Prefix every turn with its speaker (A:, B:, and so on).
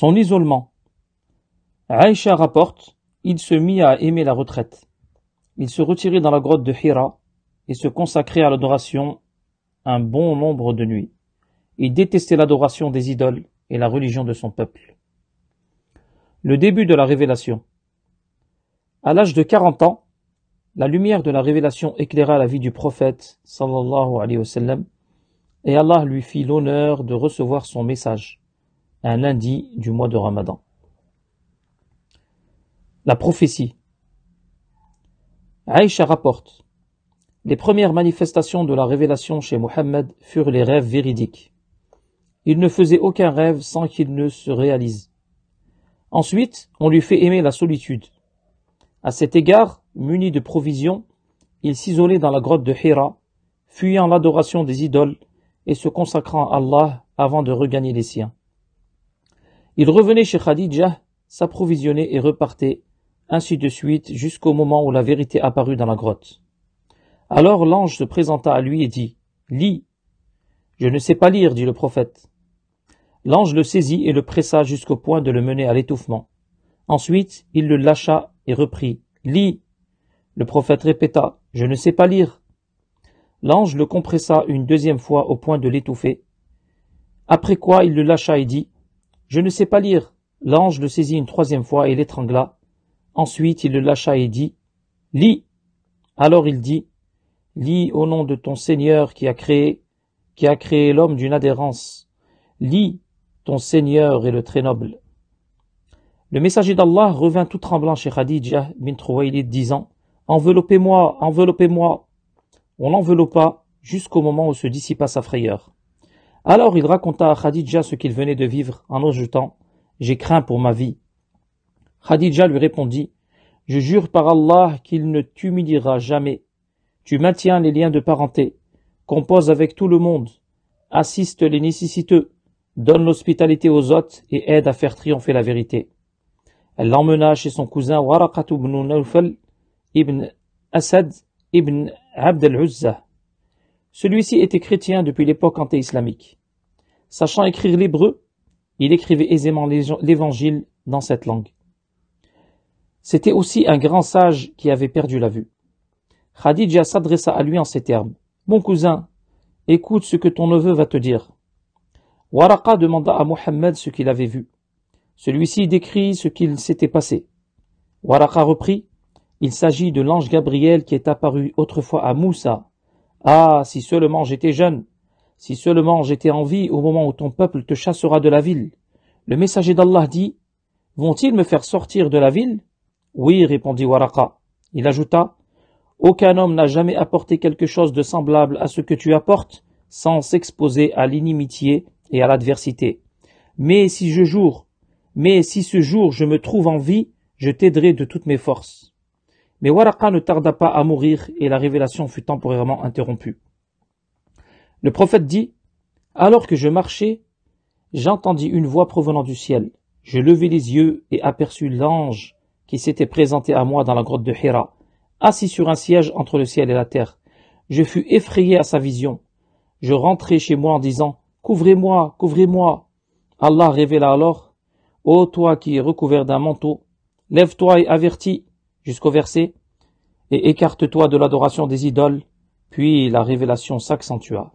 A: Son isolement. Aïcha rapporte Il se mit à aimer la retraite. Il se retirait dans la grotte de Hira et se consacrait à l'adoration un bon nombre de nuits. Il détestait l'adoration des idoles et la religion de son peuple. Le début de la révélation. À l'âge de 40 ans, la lumière de la révélation éclaira la vie du prophète sallallahu alayhi wa sallam, et Allah lui fit l'honneur de recevoir son message un lundi du mois de Ramadan. La prophétie. Aïcha rapporte Les premières manifestations de la révélation chez Mohammed furent les rêves véridiques. Il ne faisait aucun rêve sans qu'il ne se réalise. Ensuite, on lui fait aimer la solitude. À cet égard, muni de provisions, il s'isolait dans la grotte de Hira, fuyant l'adoration des idoles et se consacrant à Allah avant de regagner les siens. Il revenait chez Khadija, s'approvisionnait et repartait, ainsi de suite jusqu'au moment où la vérité apparut dans la grotte. Alors l'ange se présenta à lui et dit Lis. Je ne sais pas lire, dit le prophète. L'ange le saisit et le pressa jusqu'au point de le mener à l'étouffement. Ensuite, il le lâcha et reprit Lis. Le prophète répéta Je ne sais pas lire. L'ange le compressa une deuxième fois au point de l'étouffer. Après quoi, il le lâcha et dit je ne sais pas lire. L'ange le saisit une troisième fois et l'étrangla. Ensuite il le lâcha et dit Lis Alors il dit Lis au nom de ton Seigneur qui a créé, qui a créé l'homme d'une adhérence. Lis Ton Seigneur est le très noble. Le messager d'Allah revint tout tremblant chez Khadija bin disant Enveloppez-moi, enveloppez-moi. On l'enveloppa jusqu'au moment où se dissipa sa frayeur. Alors il raconta à Khadija ce qu'il venait de vivre en ajoutant J'ai craint pour ma vie. Khadija lui répondit Je jure par Allah qu'il ne t'humiliera jamais. Tu maintiens les liens de parenté, compose avec tout le monde, assiste les nécessiteux, donne l'hospitalité aux hôtes et aide à faire triompher la vérité. Elle l'emmena chez son cousin Waraqat ibn Nawfal ibn Asad ibn Abd al-Uzza. Celui-ci était chrétien depuis l'époque anté-islamique. Sachant écrire l'hébreu, il écrivait aisément l'évangile dans cette langue. C'était aussi un grand sage qui avait perdu la vue. Khadija s'adressa à lui en ces termes. Mon cousin, écoute ce que ton neveu va te dire. Waraka demanda à Mohammed ce qu'il avait vu. Celui-ci décrit ce qu'il s'était passé. Waraka reprit Il s'agit de l'ange Gabriel qui est apparu autrefois à Moussa. Ah, si seulement j'étais jeune si seulement j'étais en vie au moment où ton peuple te chassera de la ville. Le messager d'Allah dit, Vont-ils me faire sortir de la ville Oui, répondit Waraka. Il ajouta, Aucun homme n'a jamais apporté quelque chose de semblable à ce que tu apportes, sans s'exposer à l'inimitié et à l'adversité. Mais si je jure, mais si ce jour je me trouve en vie, je t'aiderai de toutes mes forces. Mais Waraka ne tarda pas à mourir et la révélation fut temporairement interrompue. Le prophète dit Alors que je marchais, j'entendis une voix provenant du ciel. Je levai les yeux et aperçus l'ange qui s'était présenté à moi dans la grotte de Hira, assis sur un siège entre le ciel et la terre. Je fus effrayé à sa vision. Je rentrai chez moi en disant Couvrez-moi, couvrez-moi. Allah révéla alors Ô toi qui es recouvert d'un manteau, lève-toi et avertis, jusqu'au verset, et écarte-toi de l'adoration des idoles. Puis la révélation s'accentua.